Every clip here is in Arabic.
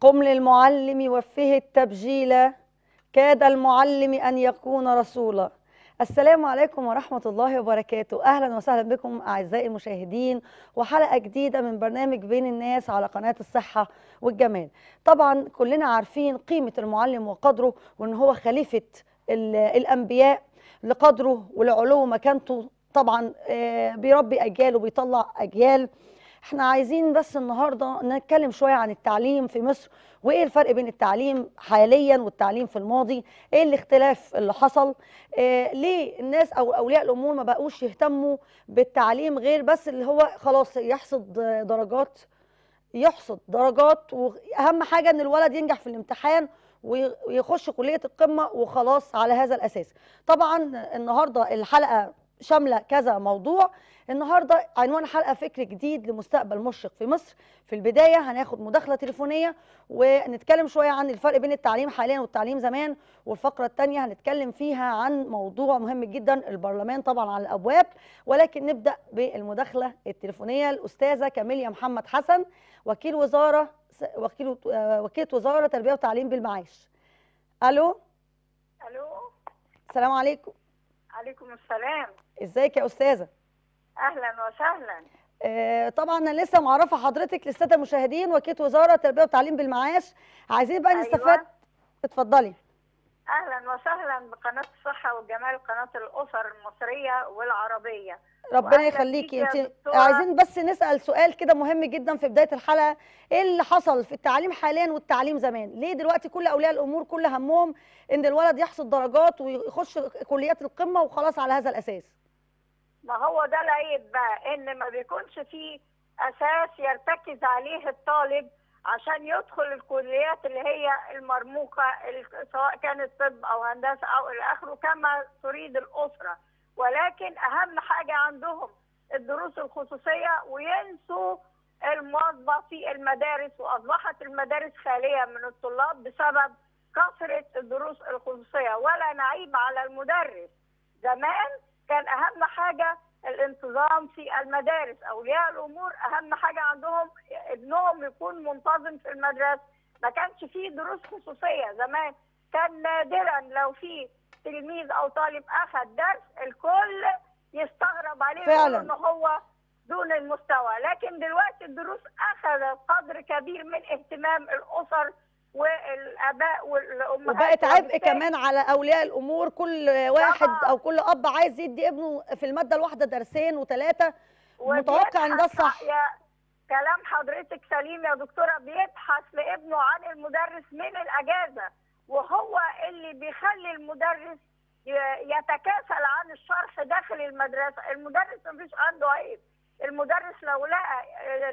قم للمعلم وفه التبجيل كاد المعلم أن يكون رسولا السلام عليكم ورحمة الله وبركاته أهلا وسهلا بكم أعزائي المشاهدين وحلقة جديدة من برنامج بين الناس على قناة الصحة والجمال طبعا كلنا عارفين قيمة المعلم وقدره وأن هو خليفة الأنبياء لقدره ولعلو مكانته طبعا آه، بيربي أجيال وبيطلع أجيال احنا عايزين بس النهارده نتكلم شويه عن التعليم في مصر وايه الفرق بين التعليم حاليا والتعليم في الماضي ايه الاختلاف اللي حصل اه ليه الناس او اولياء الامور ما بقوش يهتموا بالتعليم غير بس اللي هو خلاص يحصد درجات يحصد درجات واهم حاجه ان الولد ينجح في الامتحان ويخش كليه القمه وخلاص على هذا الاساس طبعا النهارده الحلقه شامله كذا موضوع النهارده عنوان حلقه فكر جديد لمستقبل مشرق في مصر في البدايه هناخد مداخله تليفونيه ونتكلم شويه عن الفرق بين التعليم حاليا والتعليم زمان والفقره الثانيه هنتكلم فيها عن موضوع مهم جدا البرلمان طبعا على الابواب ولكن نبدا بالمداخله التليفونيه الاستاذه كاميليا محمد حسن وكيل وزاره وكيل آه، وكيله وزاره تربيه وتعليم بالمعاش الو الو السلام عليكم عليكم السلام ازيك يا استاذه اهلا وسهلا آه، طبعا انا لسه معرفه حضرتك للساده المشاهدين وكيت وزاره التربيه والتعليم بالمعاش عايزين بقى أيوة. نستفاد أيوة. اتفضلي اهلا وسهلا بقناه الصحه والجمال قناه الاسر المصريه والعربيه ربنا يخليكي انت عايزين بس نسال سؤال كده مهم جدا في بدايه الحلقه ايه اللي حصل في التعليم حاليا والتعليم زمان ليه دلوقتي كل اولياء الامور كل همهم ان الولد يحصد درجات ويخش كليات القمه وخلاص على هذا الاساس ما هو ده العيب بقى ان ما بيكونش فيه اساس يرتكز عليه الطالب عشان يدخل الكليات اللي هي المرموقة سواء كانت طب أو هندسة أو إلى آخره كما تريد الأسرة ولكن أهم حاجة عندهم الدروس الخصوصية وينسوا المواظبة في المدارس وأصبحت المدارس خالية من الطلاب بسبب كثرة الدروس الخصوصية ولا نعيب على المدرس زمان كان أهم حاجة الانتظام في المدارس اولياء الامور اهم حاجه عندهم ابنهم يكون منتظم في المدرسه ما كانش في دروس خصوصيه زمان كان نادرا لو في تلميذ او طالب اخذ درس الكل يستغرب عليه فعلا ان هو دون المستوى لكن دلوقتي الدروس اخذت قدر كبير من اهتمام الاسر والاباء والامهات وبقت عبء كمان على اولياء الامور كل واحد طبعا. او كل اب عايز يدي ابنه في الماده الواحده درسين وثلاثه متوقع ان ده الصح كلام حضرتك سليم يا دكتوره بيبحث لابنه عن المدرس من الاجازه وهو اللي بيخلي المدرس يتكاسل عن الشرح داخل المدرسه المدرس مفيش عنده عيب المدرس لو لقى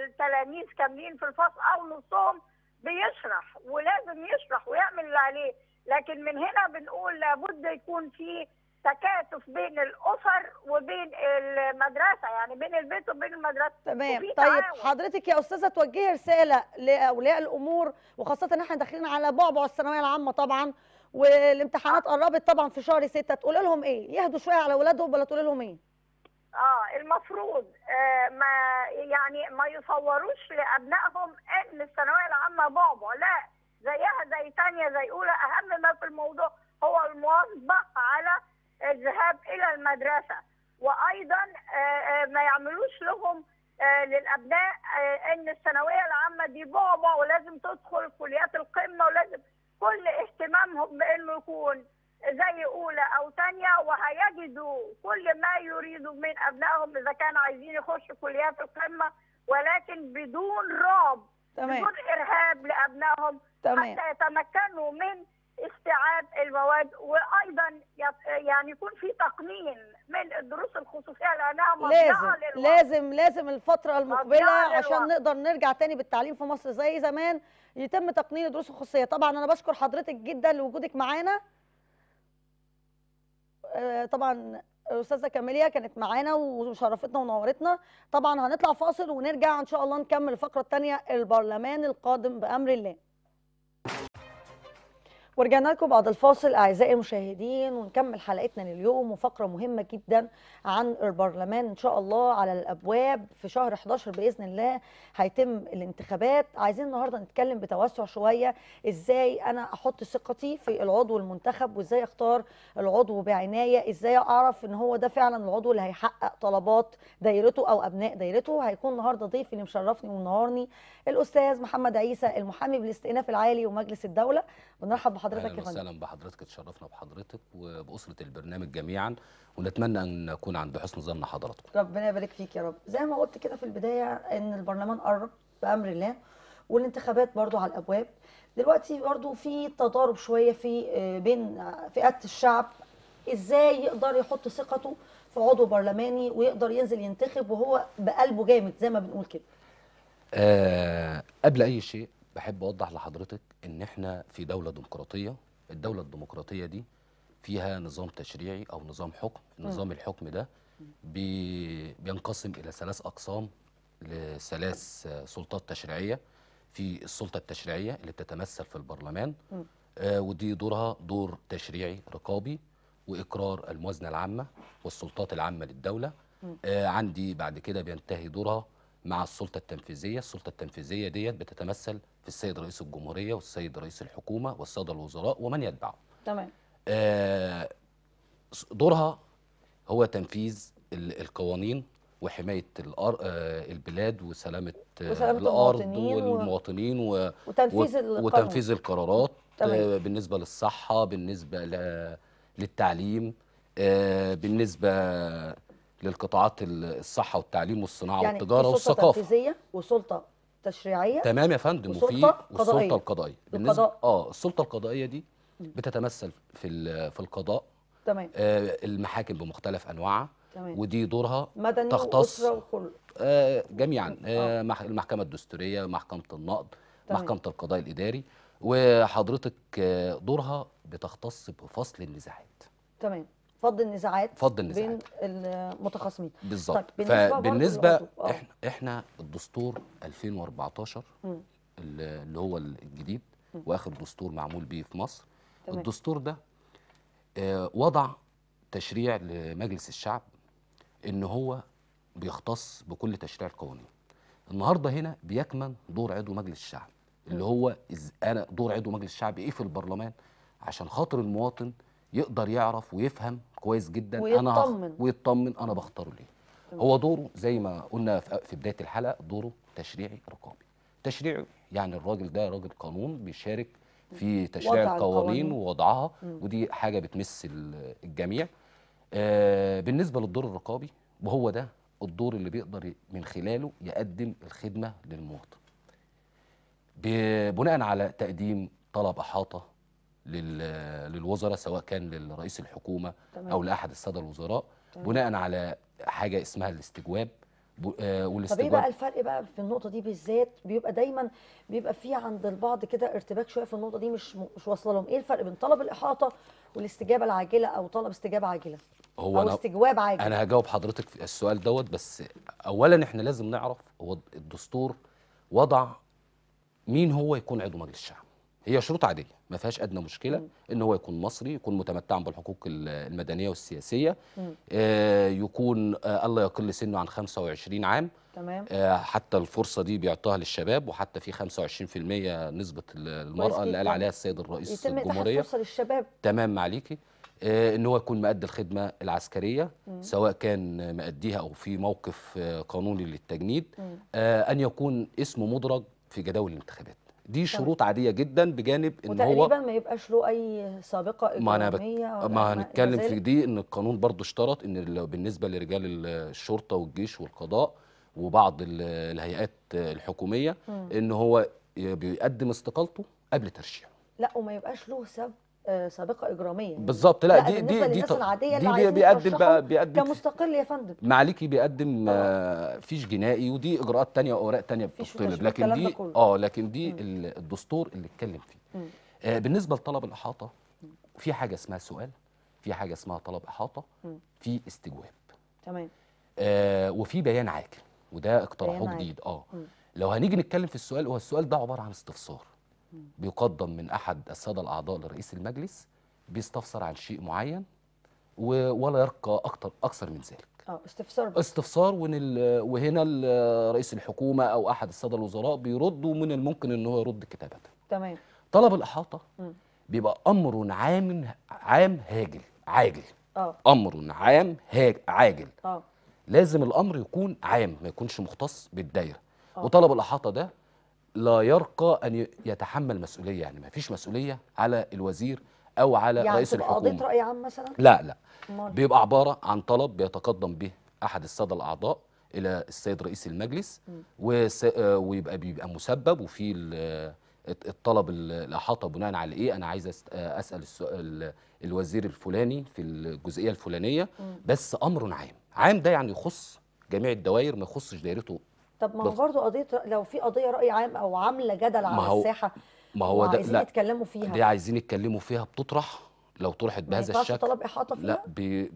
التلاميذ كاملين في الفصل او نصهم بيشرح ولازم يشرح ويعمل اللي عليه لكن من هنا بنقول لابد يكون في تكاتف بين الاسر وبين المدرسه يعني بين البيت وبين المدرسه تمام طيب تعاون. حضرتك يا استاذه توجهي رساله لاولياء الامور وخاصه ان احنا داخلين على بعبع الثانويه العامه طبعا والامتحانات قربت طبعا في شهر 6 تقول لهم ايه يهدوا شويه على اولادهم ولا تقول لهم ايه اه المفروض آه ما يعني ما يصوروش لابنائهم ان الثانويه العامه بعبع لا زيها زي ثانيه زي اولى اهم ما في الموضوع هو المواظبه على الذهاب الى المدرسه وايضا آه, آه، ما يعملوش لهم آه للابناء آه، ان الثانويه العامه دي بعبع ولازم تدخل كليات القمه ولازم كل اهتمامهم بانه يكون زي اولى او ثانيه وهيجدوا كل ما يريدوا من ابنائهم اذا كانوا عايزين يخشوا كليات القمه ولكن بدون رعب تمام. بدون ارهاب لابنائهم حتى يتمكنوا من استيعاب المواد وايضا يعني يكون في تقنين من الدروس الخصوصيه لانها لازم للوقت. لازم لازم الفتره المقبله عشان نقدر نرجع تاني بالتعليم في مصر زي زمان يتم تقنين الدروس الخصوصيه طبعا انا بشكر حضرتك جدا لوجودك معانا آه، طبعا الاستاذه كاميليا كانت معانا وشرفتنا ونورتنا طبعا هنطلع فاصل ونرجع ان شاء الله نكمل الفقره الثانيه البرلمان القادم بامر الله ورجعنا لكم بعد الفاصل اعزائي المشاهدين ونكمل حلقتنا لليوم وفقره مهمه جدا عن البرلمان ان شاء الله على الابواب في شهر 11 باذن الله هيتم الانتخابات عايزين النهارده نتكلم بتوسع شويه ازاي انا احط ثقتي في العضو المنتخب وازاي اختار العضو بعنايه ازاي اعرف ان هو ده فعلا العضو اللي هيحقق طلبات دايرته او ابناء دايرته هيكون النهارده ضيف اللي مشرفني ومنورني الاستاذ محمد عيسى المحامي بالاستئناف العالي ومجلس الدوله بنرحب بحضرتك اهلا وسهلا بحضرتك اتشرفنا بحضرتك وباسره البرنامج جميعا ونتمنى ان نكون عند حسن ظن حضراتكم ربنا يبارك فيك يا رب زي ما قلت كده في البدايه ان البرلمان قرب بامر الله والانتخابات برضو على الابواب دلوقتي برضو في تضارب شويه في آه، بين آه، فئات الشعب ازاي يقدر يحط ثقته في عضو برلماني ويقدر ينزل ينتخب وهو بقلبه جامد زي ما بنقول كده آه قبل اي شيء بحب اوضح لحضرتك ان احنا في دوله ديمقراطيه الدوله الديمقراطيه دي فيها نظام تشريعي او نظام حكم نظام الحكم ده بي بينقسم الى ثلاث اقسام لثلاث سلطات تشريعيه في السلطه التشريعيه اللي بتتمثل في البرلمان آه ودي دورها دور تشريعي رقابي واقرار الموازنه العامه والسلطات العامه للدوله آه عندي بعد كده بينتهي دورها مع السلطه التنفيذيه، السلطه التنفيذيه ديت بتتمثل في السيد رئيس الجمهوريه والسيد رئيس الحكومه والساده الوزراء ومن يتبعه. تمام. آه دورها هو تنفيذ القوانين وحمايه آه، البلاد وسلامه, آه، وسلامة الارض والمواطنين و... وتنفيذ, القانون. وتنفيذ القرارات آه، تمام. بالنسبه للصحه بالنسبه ل... للتعليم بالنسبه للقطاعات الصحه والتعليم والصناعه يعني والتجاره والثقافه سلطه تنفيذيه وسلطه تشريعيه تمام يا فندم وفي السلطة القضائيه بالنسبه القضاء. اه السلطه القضائيه دي بتتمثل في في القضاء تمام آه المحاكم بمختلف انواعها تمام. ودي دورها مدني تختص وكل. آه جميعا آه, آه. المحكمه الدستوريه محكمه النقد تمام. محكمه القضاء الاداري وحضرتك آه، دورها بتختص بفصل النزاعات تمام فض النزاعات فض النزاعات بين المتخاصمين بالظبط طيب بالنسبه فبالنسبه آه. احنا احنا الدستور 2014 م. اللي هو الجديد م. واخر دستور معمول بيه في مصر تمام. الدستور ده آه، وضع تشريع لمجلس الشعب ان هو بيختص بكل تشريع القوانين النهارده هنا بيكمن دور عضو مجلس الشعب اللي هو إز... انا دور عضو مجلس الشعب ايه في البرلمان عشان خاطر المواطن يقدر يعرف ويفهم كويس جدا ويطمن. انا ويطمن انا بختاره ليه هو دوره زي ما قلنا في بدايه الحلقه دوره تشريعي رقابي تشريعي يعني الراجل ده راجل قانون بيشارك في تشريع القوانين ووضعها ودي حاجه بتمس الجميع آه بالنسبه للدور الرقابي وهو ده الدور اللي بيقدر من خلاله يقدم الخدمه للمواطن بناء على تقديم طلب احاطه للوزراء سواء كان للرئيس الحكومه تمام. او لاحد الساده الوزراء تمام. بناء على حاجه اسمها الاستجواب والاستجواب آه، طب ايه بقى الفرق بقى في النقطه دي بالذات بيبقى دايما بيبقى في عند البعض كده ارتباك شويه في النقطه دي مش مش واصله لهم ايه الفرق بين طلب الاحاطه والاستجابه العاجله او طلب استجابه عاجله هو أو استجواب عاجل انا هجاوب حضرتك في السؤال دوت بس اولا احنا لازم نعرف هو الدستور وضع مين هو يكون عضو مجلس الشعب هي شروط عاديه ما فيهاش ادنى مشكله ان هو يكون مصري يكون متمتعا بالحقوق المدنيه والسياسيه آه يكون آه الله يقل سنه عن 25 عام تمام آه حتى الفرصه دي بيعطاها للشباب وحتى في 25% نسبه المراه اللي قال عليها السيد الرئيس الجمهوريه فرصه للشباب تمام معاليكي آه ان هو يكون مأدي الخدمه العسكريه مم. سواء كان مأديها او في موقف آه، قانوني للتجنيد آه ان يكون اسمه مدرج في جداول الانتخابات دي شروط عاديه جدا بجانب ان هو وتقريبا ما يبقاش له اي سابقه اجراميه ما انا بت... ما هنتكلم في دي ان القانون برضو اشترط ان بالنسبه لرجال الشرطه والجيش والقضاء وبعض الهيئات الحكوميه م. ان هو بيقدم استقالته قبل ترشيحه لا وما يبقاش له سبب آه، سابقه اجراميه يعني. بالظبط لا, لا دي دي دي دي, دي بيقدم بقى بيقدم كمستقل يا فندم معليكي بيقدم آه، فيش جنائي ودي اجراءات تانية واوراق تانية بتطلب لكن دي اه لكن دي م. الدستور اللي اتكلم فيه آه بالنسبه لطلب الاحاطه في حاجه اسمها سؤال في حاجه اسمها طلب احاطه في استجواب تمام آه وفي بيان عاكل وده اقتراحه جديد اه م. لو هنيجي نتكلم في السؤال هو السؤال ده عباره عن استفسار بيقدم من احد الساده الاعضاء لرئيس المجلس بيستفسر عن شيء معين ولا يرقى اكثر اكثر من ذلك اه استفسار بس. استفسار وهنا رئيس الحكومه او احد الساده الوزراء بيرد ومن الممكن ان هو يرد كتابه تمام طلب الاحاطه م. بيبقى امر عام عام هاجل عاجل اه امر عام هاج عاجل اه لازم الامر يكون عام ما يكونش مختص بالدايره أوه. وطلب الاحاطه ده لا يرقى أن يتحمل مسؤولية يعني ما فيش مسؤولية على الوزير أو على يعني رئيس الحكومة يعني قضية رأي عام مثلا؟ لا لا مال. بيبقى عبارة عن طلب بيتقدم به أحد السادة الأعضاء إلى السيد رئيس المجلس وس... آه، ويبقى بيبقى مسبب وفي الطلب الإحاطة بناء على إيه أنا عايز آه، أسأل السؤال الوزير الفلاني في الجزئية الفلانية بس أمر عام عام ده يعني يخص جميع الدوائر ما يخصش دايرته طب ما هو برضه قضيه لو في قضيه راي عام او عامله جدل على الساحه ما هو ده عايزين يتكلموا فيها دي عايزين يتكلموا فيها بتطرح لو طرحت بهذا الشكل طلب احاطه فيها لا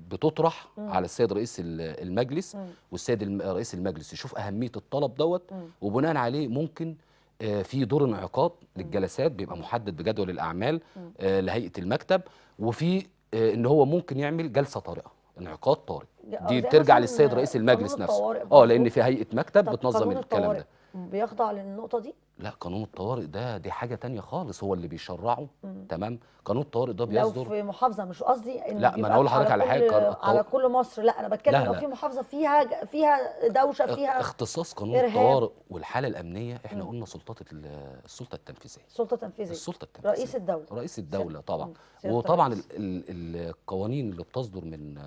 بتطرح مم. على السيد رئيس المجلس مم. والسيد رئيس المجلس يشوف اهميه الطلب دوت وبناء عليه ممكن آه، في دور انعقاد للجلسات بيبقى محدد بجدول الاعمال آه، لهيئه المكتب وفي آه، ان هو ممكن يعمل جلسه طارئه انعقاد طارئ دي ترجع للسيد رئيس المجلس نفسه اه لان في هيئه مكتب بتنظم الكلام ده بيخضع للنقطه دي لا قانون الطوارئ ده دي حاجه تانية خالص هو اللي بيشرعه مم. تمام قانون الطوارئ ده بيصدر لو في محافظه مش قصدي ان لا ما انا اقول لحضرتك على حاجه كل, على كل مصر لا انا بتكلم لا لو في محافظه فيها فيها دوشه فيها اختصاص قانون إرهاب. الطوارئ والحاله الامنيه احنا مم. قلنا سلطات السلطه التنفيذيه السلطه التنفيذيه السلطه التنفيذيه رئيس الدوله رئيس الدوله طبعا وطبعا القوانين اللي بتصدر من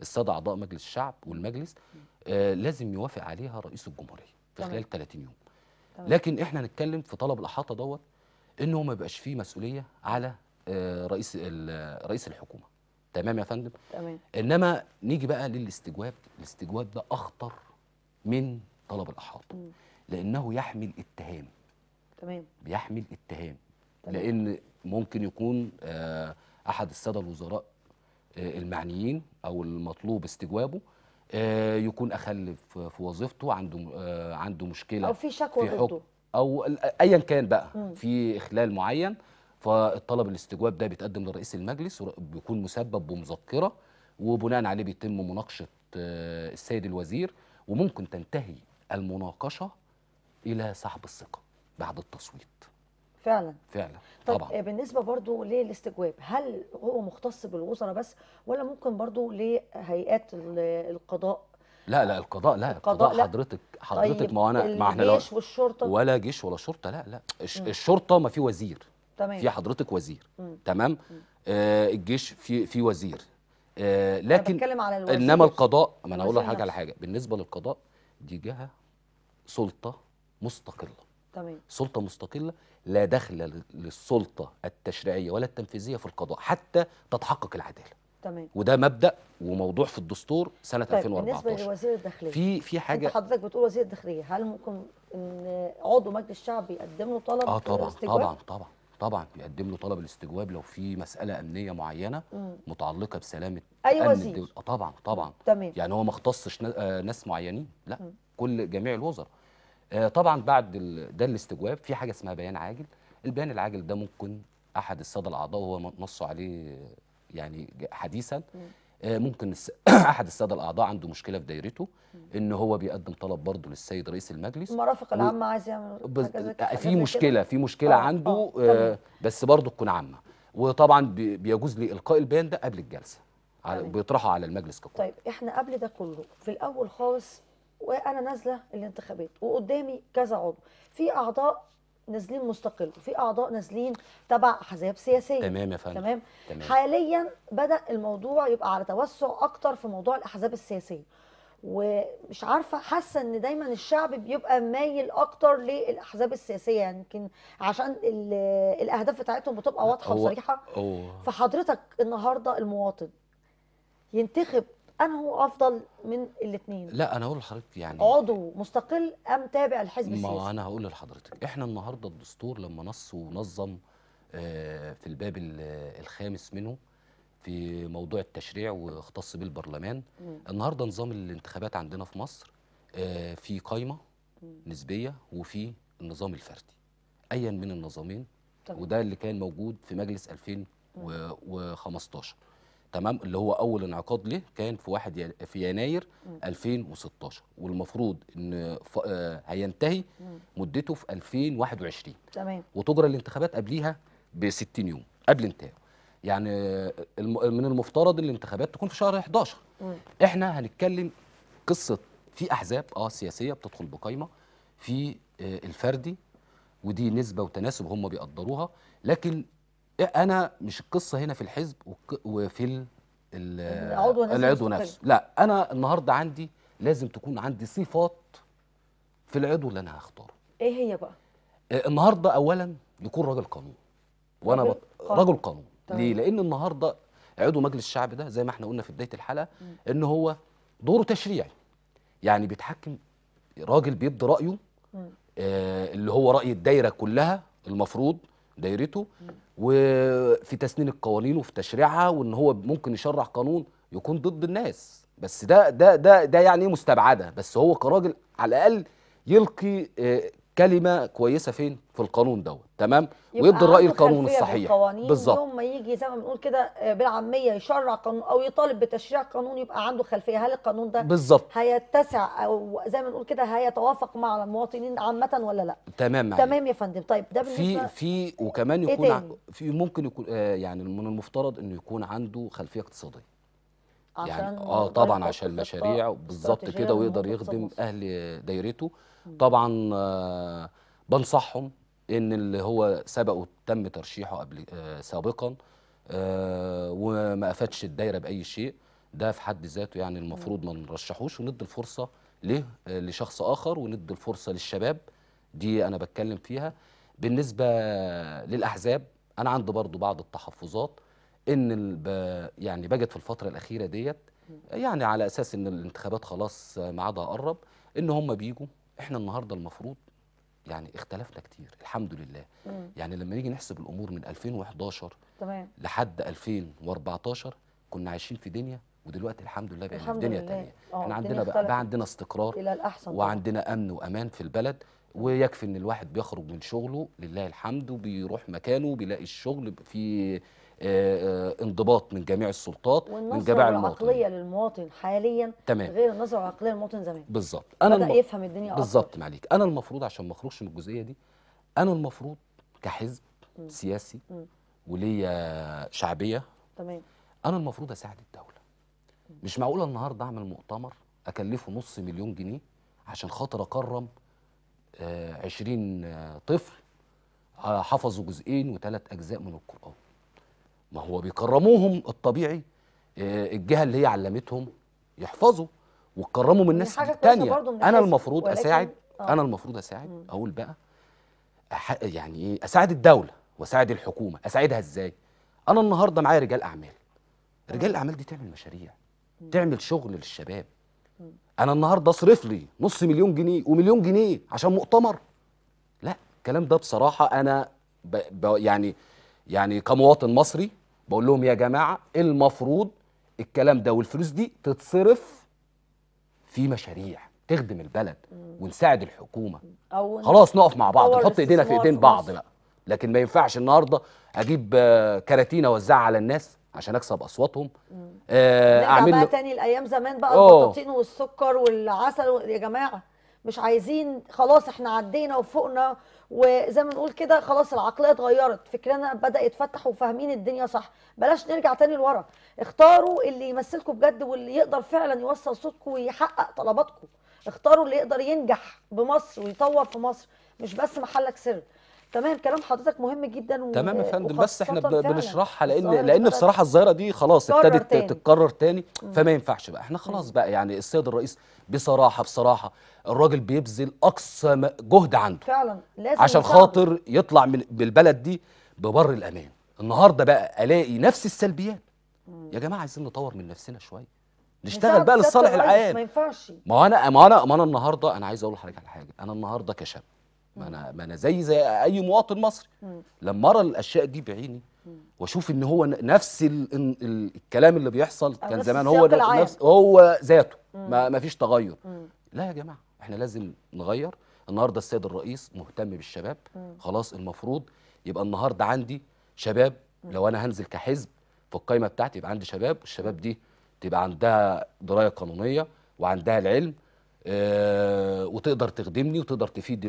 الساده اعضاء مجلس الشعب والمجلس آه لازم يوافق عليها رئيس الجمهوريه في طبعا. خلال 30 يوم طبعا. لكن احنا هنتكلم في طلب الاحاطه دوت انه ما يبقاش فيه مسؤوليه على آه، رئيس رئيس الحكومه تمام يا فندم تمام انما نيجي بقى للاستجواب الاستجواب ده اخطر من طلب الاحاطه لانه يحمل اتهام تمام بيحمل اتهام تمام. لان ممكن يكون آه، احد الساده الوزراء آه، المعنيين او المطلوب استجوابه آه، يكون اخل في وظيفته عنده آه، عنده مشكله او في شكوى ضده او ايا كان بقى في اخلال معين فالطلب الاستجواب ده بيتقدم لرئيس المجلس بيكون مسبب بمذكره وبناء عليه بيتم مناقشه آه، السيد الوزير وممكن تنتهي المناقشه الى سحب الثقه بعد التصويت فعلا فعلا طب طبعا آه، بالنسبه برضو للاستجواب هل هو مختص بالوزراء بس ولا ممكن برضو لهيئات القضاء لا لا القضاء لا القضاء, القضاء لا. حضرتك حضرتك طيب ما انا ما احنا لا الجيش والشرطه ولا جيش ولا شرطه لا لا م. الشرطه ما في وزير تمام في حضرتك وزير م. تمام م. آه الجيش في في وزير آه لكن أنا على الوزير. انما القضاء ما انا اقول حاجه على حاجه بالنسبه للقضاء دي جهه سلطه مستقله تمام سلطه مستقله لا دخل للسلطه التشريعيه ولا التنفيذيه في القضاء حتى تتحقق العداله تمام وده مبدا وموضوع في الدستور سنه طيب 2014 بالنسبه لوزير الداخليه في في حاجه حضرتك بتقول وزير الداخليه هل ممكن ان عضو مجلس الشعب يقدم له طلب اه طبعا طبعا طبعا طبعا يقدم له طلب الاستجواب لو في مساله امنيه معينه مم. متعلقه بسلامه اي وزير آه، طبعا طبعا تمام يعني هو ما اختصش آه، ناس معينين لا مم. كل جميع الوزراء آه، طبعا بعد ده الاستجواب في حاجه اسمها بيان عاجل البيان العاجل ده ممكن احد الساده الاعضاء وهو نصوا عليه يعني حديثا آه، ممكن احد الساده الاعضاء عنده مشكله في دايرته ان هو بيقدم طلب برضه للسيد رئيس المجلس المرافق العامه عايز يعمل بز... آه، في مشكله في مشكله آه عنده آه آه بس برضه تكون عامه وطبعا بيجوز لي القاء البيان ده قبل الجلسه على بيطرحه على المجلس ككل طيب احنا قبل ده كله في الاول خالص وانا نازله الانتخابات وقدامي كذا عضو في اعضاء نازلين مستقل وفي اعضاء نازلين تبع احزاب سياسيه تمام يا فندم تمام؟, تمام حاليا بدا الموضوع يبقى على توسع اكتر في موضوع الاحزاب السياسيه ومش عارفه حاسه ان دايما الشعب بيبقى مايل اكتر للاحزاب السياسيه يعني يمكن يعني عشان الاهداف بتاعتهم بتبقى واضحه وصريحه فحضرتك النهارده المواطن ينتخب انا هو افضل من الاثنين لا انا هقول لحضرتك يعني عضو مستقل ام تابع الحزب السياسي ما انا هقول لحضرتك احنا النهارده الدستور لما نص ونظم آه، في الباب الخامس منه في موضوع التشريع واختص بالبرلمان النهارده نظام الانتخابات عندنا في مصر آه، في قايمه نسبيه وفي النظام الفردي ايا من النظامين طبعا. وده اللي كان موجود في مجلس 2015 تمام اللي هو اول انعقاد له كان في 1 في يناير 2016 والمفروض ان ف... آه، هينتهي مدته في 2021 تمام وتجرى الانتخابات قبليها ب 60 يوم قبل انتهائه يعني من المفترض الانتخابات تكون في شهر 11 مم. احنا هنتكلم قصه في احزاب اه سياسيه بتدخل بقايمه في آه، الفردي ودي نسبه وتناسب هم بيقدروها لكن انا مش القصه هنا في الحزب وفي العضو نفسه, العضو نفسه. لا انا النهارده عندي لازم تكون عندي صفات في العضو اللي انا هختاره ايه هي بقى آه، النهارده اولا يكون راجل قانون وانا رجل, بط... قانون. راجل قانون طيب. ليه لان النهارده عضو مجلس الشعب ده زي ما احنا قلنا في بدايه الحلقه ان هو دوره تشريعي يعني بيتحكم راجل بيبدي رايه آه اللي هو راي الدايره كلها المفروض دايرته مم. وفي تسنين القوانين وفي تشريعها وان هو ممكن يشرع قانون يكون ضد الناس بس ده ده ده ده يعني إيه مستبعده بس هو كراجل على الاقل يلقي آه، كلمه كويسه فين في القانون دوت تمام ويدي الراي القانون الصحيح بالظبط يوم ما يجي زي ما بنقول كده آه، بالعاميه يشرع قانون او يطالب بتشريع قانون يبقى عنده خلفيه هل القانون ده بالظبط هيتسع او زي ما بنقول كده هيتوافق مع المواطنين عامه ولا لا تمام معي. تمام يا فندم طيب ده بالنسبه في في وكمان إيه يكون إيه في ممكن يكون آه يعني من المفترض انه يكون عنده خلفيه اقتصاديه يعني عشان يعني اه طبعا عشان المشاريع بالظبط كده ويقدر يخدم اهل دايرته طبعا آه، بنصحهم ان اللي هو سبقه تم ترشيحه قبل آه، سابقا آه، وما افادش الدايره باي شيء ده في حد ذاته يعني المفروض ما نرشحوش وندي الفرصه ليه لشخص اخر وندي الفرصه للشباب دي انا بتكلم فيها بالنسبه للاحزاب انا عندي برضو بعض التحفظات ان يعني بجد في الفتره الاخيره ديت يعني على اساس ان الانتخابات خلاص ميعادها قرب ان هم بيجوا احنا النهارده المفروض يعني اختلفنا كتير الحمد لله مم. يعني لما نيجي نحسب الامور من 2011 تمام لحد 2014 كنا عايشين في دنيا ودلوقتي الحمد لله بقينا في دنيا ثانيه اه، احنا عندنا بقى, بقى عندنا استقرار الى الاحسن وعندنا امن وامان في البلد ويكفي ان الواحد بيخرج من شغله لله الحمد وبيروح مكانه بيلاقي الشغل في آه، آه، انضباط من جميع السلطات من جميع المواطنين العقليه للمواطن حاليا تمام. غير النظره العقليه للمواطن زمان بالظبط انا بدا الم... يفهم الدنيا بالظبط معليك انا المفروض عشان ما اخرجش من الجزئيه دي انا المفروض كحزب م. سياسي وليا شعبيه تمام انا المفروض اساعد الدوله م. مش معقوله النهارده اعمل مؤتمر اكلفه نص مليون جنيه عشان خاطر اكرم آه، عشرين 20 طفل حفظوا جزئين وثلاث اجزاء من القران ما هو بيكرموهم الطبيعي آه، الجهه اللي هي علمتهم يحفظوا وتكرموا من الناس الثانيه انا المفروض اساعد آه. انا المفروض اساعد مم. اقول بقى أح... يعني ايه اساعد الدوله واساعد الحكومه اساعدها ازاي انا النهارده معايا رجال اعمال رجال الاعمال دي تعمل مشاريع مم. تعمل شغل للشباب مم. انا النهارده اصرف لي نص مليون جنيه ومليون جنيه عشان مؤتمر لا الكلام ده بصراحه انا ب... ب... يعني يعني كمواطن مصري بقول لهم يا جماعه إيه المفروض الكلام ده والفلوس دي تتصرف في مشاريع تخدم البلد ونساعد الحكومه أو خلاص نقف مع بعض نحط ايدينا في ايدين بعض بقى لكن ما ينفعش النهارده اجيب كراتين اوزعها على الناس عشان اكسب اصواتهم آه اعمل بقى تاني الايام زمان بقى آه. البطاطين والسكر والعسل يا جماعه مش عايزين خلاص احنا عدينا وفوقنا وزي ما نقول كده خلاص العقليه اتغيرت فكرنا بدا يتفتح وفاهمين الدنيا صح بلاش نرجع تاني لورا اختاروا اللي يمثلكم بجد واللي يقدر فعلا يوصل صوتكم ويحقق طلباتكم اختاروا اللي يقدر ينجح بمصر ويطور في مصر مش بس محلك سر تمام كلام حضرتك مهم جدا و... تمام يا فندم بس احنا ب... بنشرحها لان لان بصراحه الظاهره دي خلاص ابتدت تاني. تتكرر تاني فما ينفعش بقى احنا خلاص بقى يعني السيد الرئيس بصراحه بصراحه الراجل بيبذل اقصى جهد عنده فعلا لازم عشان خاطر يطلع من بالبلد دي ببر الامان النهارده بقى الاقي نفس السلبيات مم. يا جماعه عايزين نطور من نفسنا شويه نشتغل بقى للصالح العام ما ينفعش ما انا ما انا ما انا النهارده انا عايز اقول لحضرتك على حاجه انا النهارده كشاب ما انا ما انا زي زي اي مواطن مصري لما ارى الاشياء دي بعيني واشوف ان هو نفس الـ الـ الكلام اللي بيحصل كان زمان هو نفس هو ذاته ما, ما فيش تغير لا يا جماعه احنا لازم نغير النهارده السيد الرئيس مهتم بالشباب خلاص المفروض يبقى النهارده عندي شباب لو انا هنزل كحزب في القائمه بتاعتي يبقى عندي شباب والشباب دي تبقى عندها درايه قانونيه وعندها العلم آه، وتقدر تخدمني وتقدر تفيد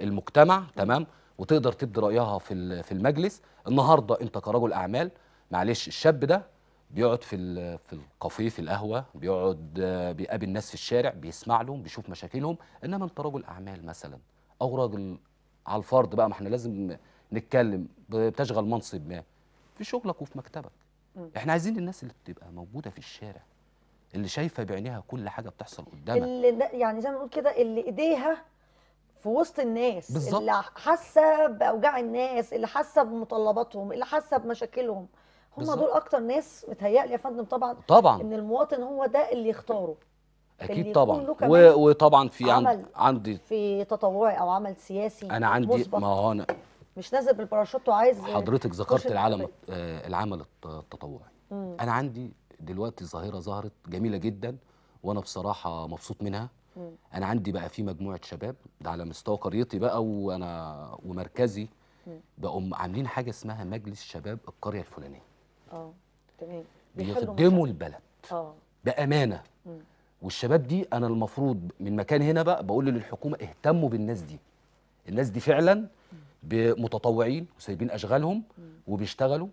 المجتمع تمام وتقدر تبدي رايها في في المجلس النهارده انت كرجل اعمال معلش الشاب ده بيقعد في في الكافيه في القهوه بيقعد آه، بيقابل ناس في الشارع بيسمع لهم بيشوف مشاكلهم انما انت رجل اعمال مثلا او راجل على الفرد بقى ما احنا لازم نتكلم بتشغل منصب ما في شغلك وفي مكتبك احنا عايزين الناس اللي بتبقى موجوده في الشارع اللي شايفه بعينيها كل حاجه بتحصل قدامها اللي ده يعني زي ما نقول كده اللي ايديها في وسط الناس بالزبط. اللي حاسه باوجاع الناس اللي حاسه بمطلباتهم اللي حاسه بمشاكلهم هم بالزبط. دول اكتر ناس متهيألي يا فندم طبعا طبعا ان المواطن هو ده اللي يختاره اكيد طبعا و... وطبعا في عمل عندي في تطوعي او عمل سياسي انا عندي ما هو انا مش نازل بالباراشوت وعايز حضرتك ذكرت العالم آه، العمل التطوعي انا عندي دلوقتي ظاهره ظهرت جميله جدا وانا بصراحه مبسوط منها انا عندي بقى في مجموعه شباب ده على مستوى قريتي بقى وانا ومركزي بقوا عاملين حاجه اسمها مجلس شباب القريه الفلانيه اه تمام بيخدموا البلد اه بامانه مم. والشباب دي انا المفروض من مكان هنا بقى بقول للحكومه اهتموا بالناس دي الناس دي فعلا متطوعين وسايبين اشغالهم وبيشتغلوا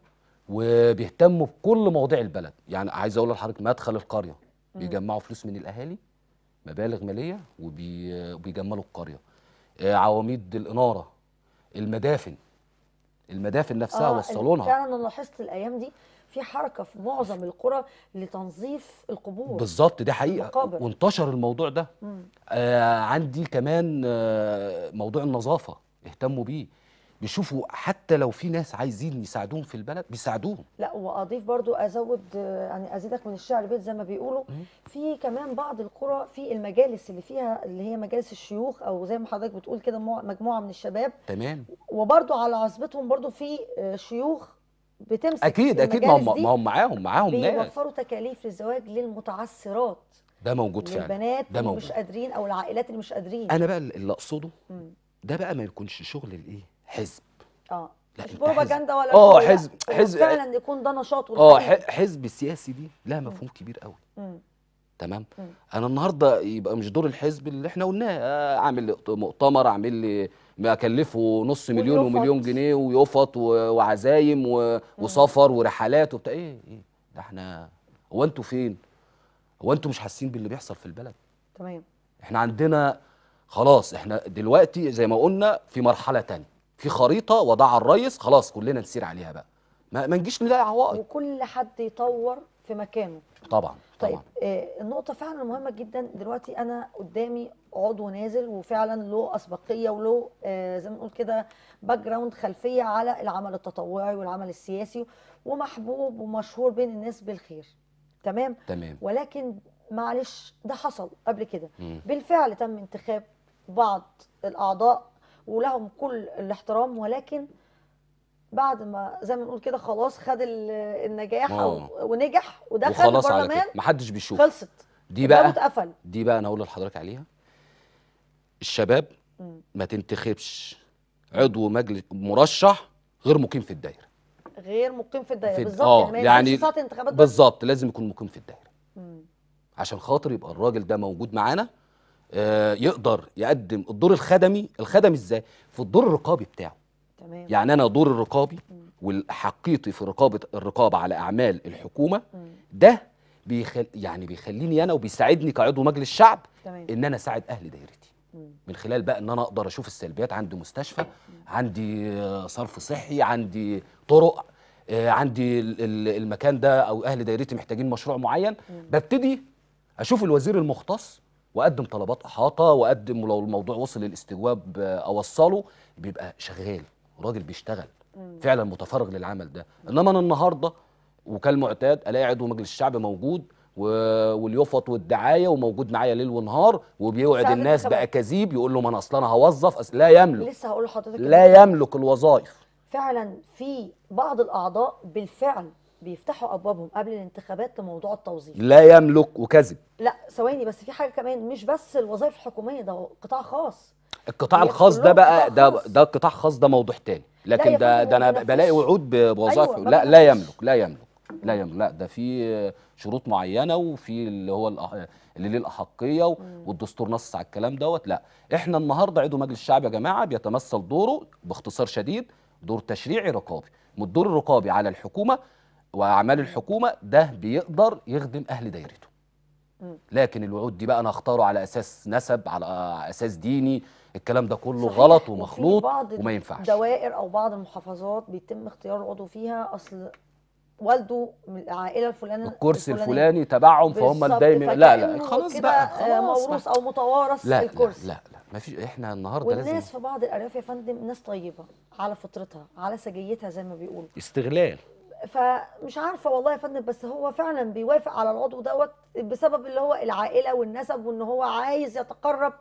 وبيهتموا بكل مواضيع البلد يعني عايز اقول لحضرتك مدخل القريه بيجمعوا فلوس من الاهالي مبالغ ماليه وبيجملوا القريه آه، عواميد الاناره المدافن المدافن نفسها آه وصلونها فعلا انا لاحظت الايام دي في حركه في معظم القرى لتنظيف القبور بالظبط دي حقيقه المقابر. وانتشر الموضوع ده آه عندي كمان آه موضوع النظافه اهتموا بيه بيشوفوا حتى لو في ناس عايزين يساعدوهم في البلد بيساعدوهم لا واضيف برضو ازود آه، يعني ازيدك من الشعر بيت زي ما بيقولوا في كمان بعض القرى في المجالس اللي فيها اللي هي مجالس الشيوخ او زي ما حضرتك بتقول كده مجموعه من الشباب تمام وبرضو على عصبتهم برضو في آه، شيوخ بتمسك اكيد اكيد ما هم معاهم معاهم ناس بيوفروا تكاليف للزواج للمتعثرات ده موجود فعلا البنات اللي موجود. مش قادرين او العائلات اللي مش قادرين انا بقى اللي اقصده ده بقى ما يكونش شغل الايه حزب اه مش بروباجندا ولا اه حزب حزب فعلا يكون ده نشاط اه حزب السياسي دي لها مفهوم كبير قوي تمام م. انا النهارده يبقى مش دور الحزب اللي احنا قلناه اعمل آه، مؤتمر اعمل لي اكلفه نص مليون ويوفط. ومليون جنيه ويقفط وعزايم وسفر ورحلات وبتاع ايه ايه ده احنا هو انتوا فين هو انتوا مش حاسين باللي بيحصل في البلد تمام احنا عندنا خلاص احنا دلوقتي زي ما قلنا في مرحله تانية في خريطه وضعها الريس خلاص كلنا نسير عليها بقى ما, ما نجيش نلاقي عوائق وكل حد يطور في مكانه طبعا طيب آه النقطة فعلا مهمة جدا دلوقتي أنا قدامي عضو نازل وفعلا له أسبقية وله آه زي ما نقول كده باك جراوند خلفية على العمل التطوعي والعمل السياسي ومحبوب ومشهور بين الناس بالخير تمام؟ تمام ولكن معلش ده حصل قبل كده بالفعل تم انتخاب بعض الأعضاء ولهم كل الاحترام ولكن بعد ما زي ما نقول كده خلاص خد النجاح أوه. ونجح ودخل البرلمان محدش بيشوف خلصت دي بقى متقفل. دي بقى انا اقول لحضرتك عليها الشباب ما تنتخبش عضو مجلس مرشح غير مقيم في الدايره غير مقيم في الدايره بالظبط آه يعني, يعني بالظبط لازم يكون مقيم في الدايره عشان خاطر يبقى الراجل ده موجود معانا آه، يقدر يقدم الدور الخدمي الخدمي ازاي في الدور الرقابي بتاعه تمام. يعني انا دور الرقابي والحقيقي في رقابه الرقابه على اعمال الحكومه ده بيخل يعني بيخليني انا وبيساعدني كعضو مجلس الشعب تمام. ان انا اساعد اهل دايرتي من خلال بقى ان انا اقدر اشوف السلبيات عندي مستشفى مم. عندي صرف صحي عندي طرق آه، عندي المكان ده او اهل دايرتي محتاجين مشروع معين ببتدي اشوف الوزير المختص وقدم طلبات احاطه وقدم ولو الموضوع وصل للاستجواب آه، اوصله بيبقى شغال راجل بيشتغل فعلا متفرغ للعمل ده انما انا النهارده وكالمعتاد الاقي عضو مجلس الشعب موجود و... واليفط والدعايه وموجود معايا ليل ونهار وبيوعد الناس باكاذيب يقول له ما انا اصلا انا هوظف أصل لا يملك لسه هقول لحضرتك لا يملك الوظائف فعلا في بعض الاعضاء بالفعل بيفتحوا ابوابهم قبل الانتخابات لموضوع التوظيف لا يملك وكذب لا ثواني بس في حاجه كمان مش بس الوظائف الحكوميه ده قطاع خاص القطاع يعني الخاص ده بقى ده ده القطاع الخاص ده موضوع تاني لكن ده ده انا بلاقي وعود بوظائف أيوة لا لا يملك لا يملك لا يملك لا ده في شروط معينه وفي اللي هو اللي ليه الاحقيه والدستور نص على الكلام دوت لا احنا النهارده عضو مجلس الشعب يا جماعه بيتمثل دوره باختصار شديد دور تشريعي رقابي الدور الرقابي على الحكومه واعمال الحكومه ده بيقدر يخدم اهل دايرته لكن الوعود دي بقى انا اختاره على اساس نسب على اساس ديني الكلام ده كله صحيح. غلط ومخلوط وما ينفعش دوائر او بعض المحافظات بيتم اختيار العضو فيها اصل والده من العائله الفلانيه الكرسي الفلاني تبعهم فهم دايما لا لا خلاص بقى خلاص آه، موروث او متوارث الكرسي لا لا, لا. ما فيش احنا النهارده لازم والناس في بعض الارياف يا فندم ناس طيبه على فطرتها على سجيتها زي ما بيقولوا استغلال فمش عارفه والله يا فندم بس هو فعلا بيوافق على العضو دوت بسبب اللي هو العائله والنسب وان هو عايز يتقرب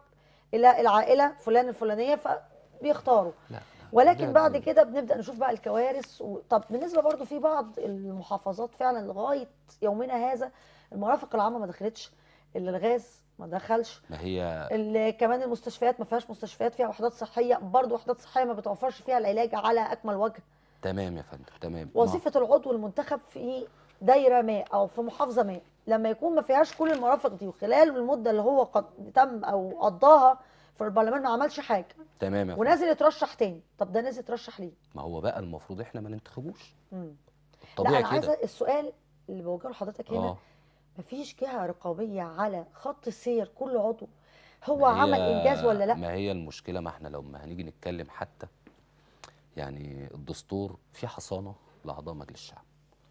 الى العائله فلان الفلانيه فبيختاره لا. ولكن بعد كده بنبدا نشوف بقى الكوارث طب بالنسبه برضو في بعض المحافظات فعلا لغايه يومنا هذا المرافق العامه ما دخلتش اللي الغاز ما دخلش ما هي اللي كمان المستشفيات ما فيهاش مستشفيات فيها وحدات صحيه برضو وحدات صحيه ما بتوفرش فيها العلاج على اكمل وجه تمام يا فندم تمام وظيفه العضو المنتخب في دايره ما او في محافظه ما لما يكون ما فيهاش كل المرافق دي وخلال المده اللي هو قد تم او قضاها في البرلمان ما عملش حاجه تمام يا ونازل يترشح تاني طب ده نازل يترشح ليه ما هو بقى المفروض احنا ما ننتخبوش طبيعي كده انا عايزه السؤال اللي بوجهه لحضرتك هنا آه. ما فيش جهه رقابيه على خط سير كل عضو هو عمل انجاز ولا لا ما هي المشكله ما احنا لو ما هنيجي نتكلم حتى يعني الدستور في حصانه لاعضاء مجلس الشعب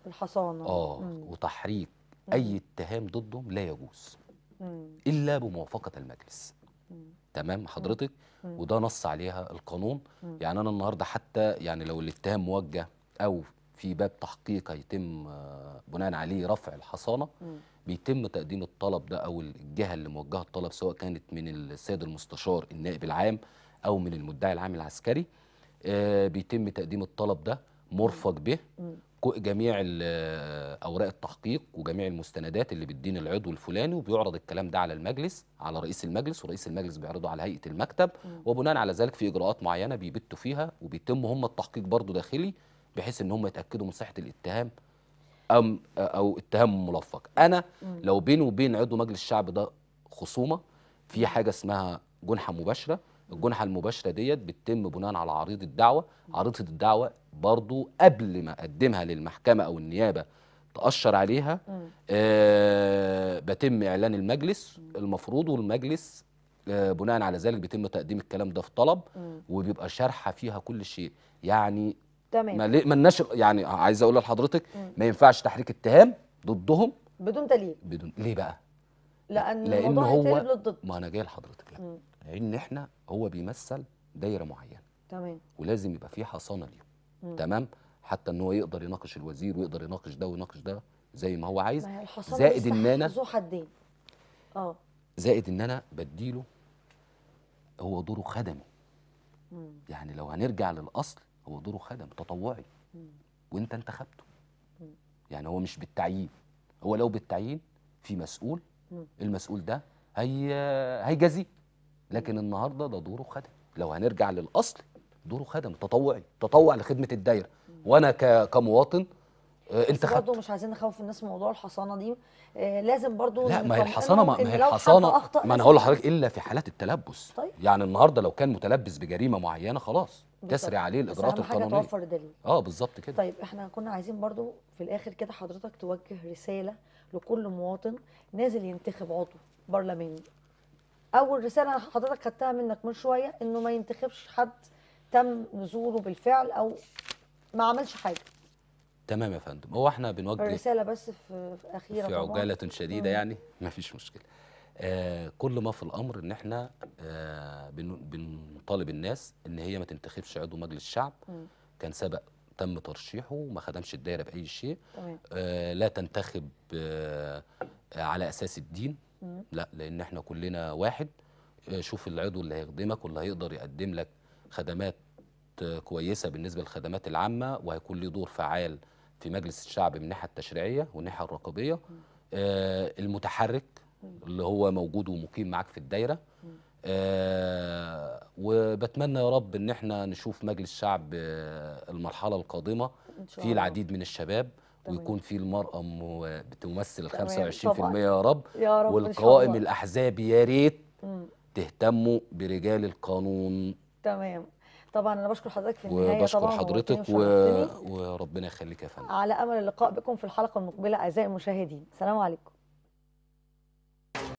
الحصانه اه مم. وتحريك مم. اي اتهام ضدهم لا يجوز مم. الا بموافقه المجلس مم. تمام حضرتك مم. وده نص عليها القانون مم. يعني انا النهارده حتى يعني لو الاتهام موجه او في باب تحقيق هيتم آه، بناء عليه رفع الحصانه مم. بيتم تقديم الطلب ده او الجهه اللي موجهه الطلب سواء كانت من السيد المستشار النائب العام او من المدعي العام العسكري آه، بيتم تقديم الطلب ده مرفق به جميع آه، اوراق التحقيق وجميع المستندات اللي بتدين العضو الفلاني وبيعرض الكلام ده على المجلس على رئيس المجلس ورئيس المجلس بيعرضه على هيئه المكتب وبناء على ذلك في اجراءات معينه بيبتوا فيها وبيتم هم التحقيق برضه داخلي بحيث ان هم يتاكدوا من صحه الاتهام ام آه، او اتهام ملفق انا لو بيني وبين عضو مجلس الشعب ده خصومه في حاجه اسمها جنحه مباشره الجنحة المباشرة ديت بتتم بناء على عريضة الدعوة عريضة الدعوة برضو قبل ما أقدمها للمحكمة أو النيابة تأشر عليها آه بتم إعلان المجلس المفروض والمجلس آه بناء على ذلك بيتم تقديم الكلام ده في طلب وبيبقى شارحة فيها كل شيء يعني تمام ما يعني عايز أقول لحضرتك ما ينفعش تحريك اتهام ضدهم بدون دليل بدون ليه بقى؟ لأن, لأن الموضوع هو للضد ما أنا جاي لحضرتك لا. ان احنا هو بيمثل دايره معينه تمام ولازم يبقى في حصانه ليهم تمام حتى ان هو يقدر يناقش الوزير ويقدر يناقش ده ويناقش ده زي ما هو عايز ما زائد ان انا ذو حدين اه زائد ان انا بديله هو دوره خدمي مم. يعني لو هنرجع للاصل هو دوره خدم تطوعي مم. وانت انتخبته يعني هو مش بالتعيين هو لو بالتعيين في مسؤول مم. المسؤول ده هي هيجازيه لكن النهارده ده دوره خدم لو هنرجع للاصل دوره خدم تطوعي تطوع لخدمه الدايره وانا كمواطن آه، انتخبت برضه مش عايزين نخوف الناس من موضوع الحصانه دي آه، لازم برضه لا ما هي الحصانه ما هي الحصانه ما انا هقول لحضرتك الا في حالات التلبس طيب. يعني النهارده لو كان متلبس بجريمه معينه خلاص تسري عليه الاجراءات القانونيه حاجه توفر دليل اه بالظبط كده طيب احنا كنا عايزين برضه في الاخر كده حضرتك توجه رساله لكل مواطن نازل ينتخب عضو برلماني اول رساله حضرتك خدتها منك من شويه انه ما ينتخبش حد تم نزوله بالفعل او ما عملش حاجه تمام يا فندم هو احنا بنوجه رساله بس في, في اخيره في عجاله طبعا. شديده مم. يعني ما فيش مشكله آه كل ما في الامر ان احنا آه بنطالب الناس ان هي ما تنتخبش عضو مجلس الشعب مم. كان سبق تم ترشيحه وما خدمش الدايره باي شيء تمام. آه لا تنتخب آه على اساس الدين لا لان احنا كلنا واحد آه، شوف العضو اللي هيخدمك واللي هيقدر يقدم لك خدمات آه، كويسه بالنسبه للخدمات العامه وهيكون له دور فعال في مجلس الشعب من الناحيه التشريعيه والناحيه الرقابيه آه المتحرك اللي هو موجود ومقيم معاك في الدايره آه وبتمنى يا رب ان احنا نشوف مجلس شعب آه، المرحله القادمه فيه العديد من الشباب ويكون في المرأة بتمثل ال 25% يا رب يا رب والقوائم الأحزاب يا ريت تهتموا برجال القانون تمام طبعا انا بشكر حضرتك في النهايه وبشكر طبعا حضرتك و... وربنا يخليك يا فندم على امل اللقاء بكم في الحلقه المقبله اعزائي المشاهدين سلام عليكم